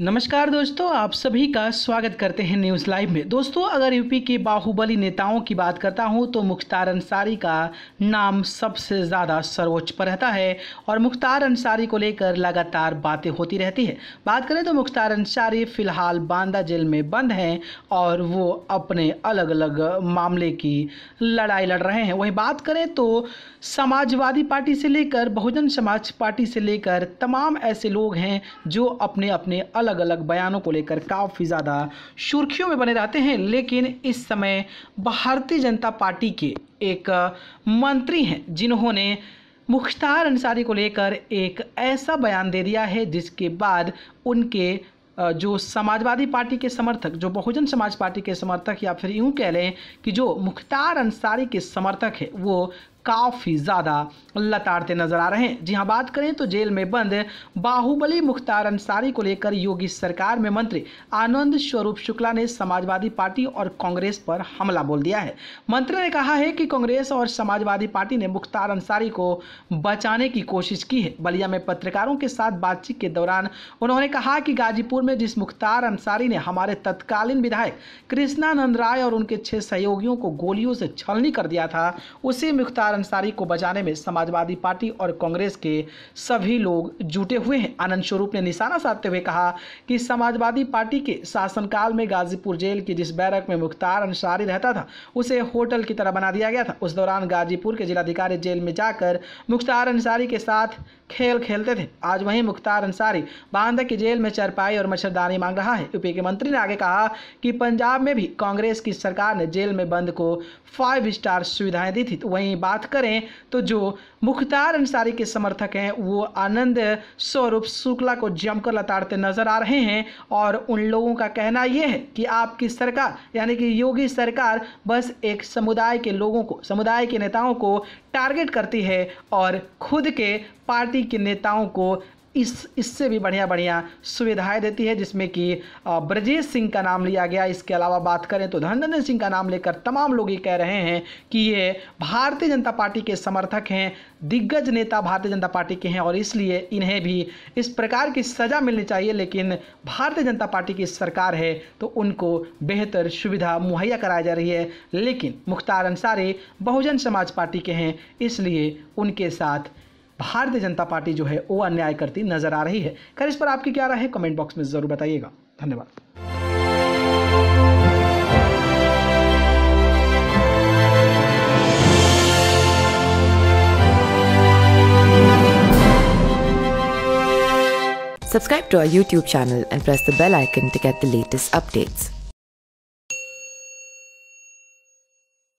नमस्कार दोस्तों आप सभी का स्वागत करते हैं न्यूज़ लाइव में दोस्तों अगर यूपी के बाहुबली नेताओं की बात करता हूं तो मुख्तार अंसारी का नाम सबसे ज़्यादा सर्वोच्च पर रहता है और मुख्तार अंसारी को लेकर लगातार बातें होती रहती है बात करें तो मुख्तार अंसारी फ़िलहाल बांदा जेल में बंद हैं और वो अपने अलग अलग मामले की लड़ाई लड़ रहे हैं वहीं बात करें तो समाजवादी पार्टी से लेकर बहुजन समाज पार्टी से लेकर तमाम ऐसे लोग हैं जो अपने अपने अलग अलग अलग बयानों को लेकर काफ़ी ज़्यादा सुर्खियों में बने रहते हैं लेकिन इस समय भारतीय जनता पार्टी के एक मंत्री हैं जिन्होंने मुख्तार अंसारी को लेकर एक ऐसा बयान दे दिया है जिसके बाद उनके जो समाजवादी पार्टी के समर्थक जो बहुजन समाज पार्टी के समर्थक या फिर यूं कह लें कि जो मुख्तार अंसारी के समर्थक है वो काफ़ी ज़्यादा लताड़ते नजर आ रहे हैं जी हाँ बात करें तो जेल में बंद बाहुबली मुख्तार अंसारी को लेकर योगी सरकार में मंत्री आनंद स्वरूप शुक्ला ने समाजवादी पार्टी और कांग्रेस पर हमला बोल दिया है मंत्री ने कहा है कि कांग्रेस और समाजवादी पार्टी ने मुख्तार अंसारी को बचाने की कोशिश की है बलिया में पत्रकारों के साथ बातचीत के दौरान उन्होंने कहा कि गाजीपुर में जिस मुख्तार अंसारी ने हमारे तत्कालीन विधायक कृष्णानंद राय और उनके छह सहयोगियों को गोलियों से छलनी कर दिया था उसी मुख्तार अंसारी को बचाने में समाजवादी पार्टी और कांग्रेस के सभी लोग जुटे हुए हैं आनंद स्वरूप ने निशाना साधते हुए कहा कि समाजवादी पार्टी के शासनकाल में गाजीपुर जेल की जिस बैरक में मुख्तार अंसारी रहता था उसे होटल की तरह बना दिया गया था उस दौरान गाजीपुर के जिलाधिकारी जेल में जाकर मुख्तार अंसारी के साथ खेल खेलते थे आज वहीं मुख्तार अंसारी बांदा की जेल में चरपाई और मच्छरदानी मांग रहा है यूपी के मंत्री ने आगे कहा कि पंजाब में भी कांग्रेस की सरकार ने जेल में बंद को फाइव स्टार सुविधाएं दी थी तो वहीं बात बात करें तो जो मुख्तार अंसारी के समर्थक हैं वो आनंद स्वरूप शुक्ला को जमकर लताड़ते नजर आ रहे हैं और उन लोगों का कहना यह है कि आपकी सरकार यानी कि योगी सरकार बस एक समुदाय के लोगों को समुदाय के नेताओं को टारगेट करती है और खुद के पार्टी के नेताओं को इस इससे भी बढ़िया बढ़िया सुविधाएं देती है जिसमें कि ब्रजेश सिंह का नाम लिया गया इसके अलावा बात करें तो धर्मेंद्र सिंह का नाम लेकर तमाम लोग ये कह रहे हैं कि ये भारतीय जनता पार्टी के समर्थक हैं दिग्गज नेता भारतीय जनता पार्टी के हैं और इसलिए इन्हें भी इस प्रकार की सज़ा मिलनी चाहिए लेकिन भारतीय जनता पार्टी की सरकार है तो उनको बेहतर सुविधा मुहैया कराई जा रही है लेकिन मुख्तार अंसारी बहुजन समाज पार्टी के हैं इसलिए उनके साथ भारतीय जनता पार्टी जो है वो अन्याय करती नजर आ रही है खैर इस पर आपकी क्या राय है कमेंट बॉक्स में ज़रूर बताइएगा धन्यवाद Subscribe to our YouTube channel and press the bell icon to get the latest updates.